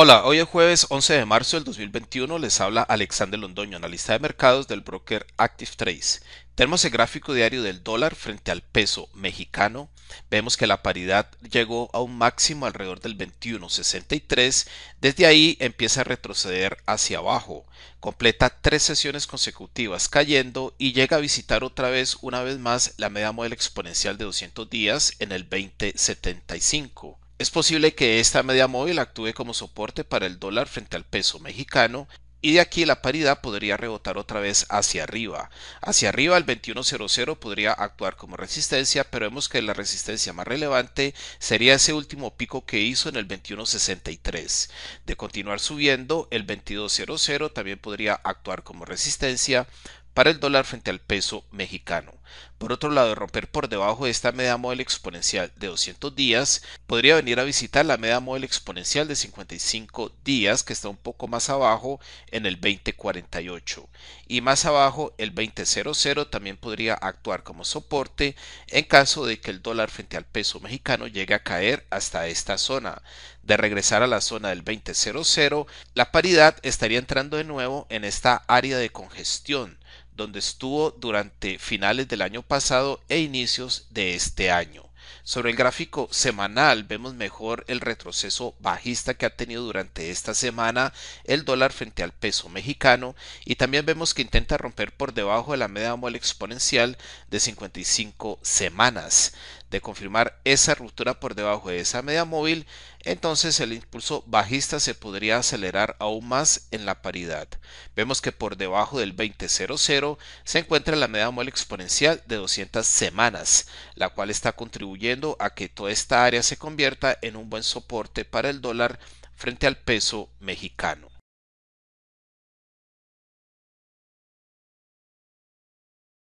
Hola, hoy es jueves 11 de marzo del 2021, les habla Alexander Londoño, analista de mercados del broker Active Trace. Tenemos el gráfico diario del dólar frente al peso mexicano. Vemos que la paridad llegó a un máximo alrededor del 21.63. Desde ahí empieza a retroceder hacia abajo. Completa tres sesiones consecutivas cayendo y llega a visitar otra vez, una vez más, la media móvil exponencial de 200 días en el 2075. Es posible que esta media móvil actúe como soporte para el dólar frente al peso mexicano y de aquí la paridad podría rebotar otra vez hacia arriba. Hacia arriba el 2100 podría actuar como resistencia, pero vemos que la resistencia más relevante sería ese último pico que hizo en el 2163. De continuar subiendo, el 2200 también podría actuar como resistencia, para el dólar frente al peso mexicano. Por otro lado, romper por debajo de esta media móvil exponencial de 200 días podría venir a visitar la media móvil exponencial de 55 días que está un poco más abajo en el 2048 y más abajo el 2000 también podría actuar como soporte en caso de que el dólar frente al peso mexicano llegue a caer hasta esta zona. De regresar a la zona del 2000, la paridad estaría entrando de nuevo en esta área de congestión donde estuvo durante finales del año pasado e inicios de este año. Sobre el gráfico semanal vemos mejor el retroceso bajista que ha tenido durante esta semana el dólar frente al peso mexicano y también vemos que intenta romper por debajo de la media móvil exponencial de 55 semanas de confirmar esa ruptura por debajo de esa media móvil, entonces el impulso bajista se podría acelerar aún más en la paridad. Vemos que por debajo del 20.00 se encuentra la media móvil exponencial de 200 semanas, la cual está contribuyendo a que toda esta área se convierta en un buen soporte para el dólar frente al peso mexicano.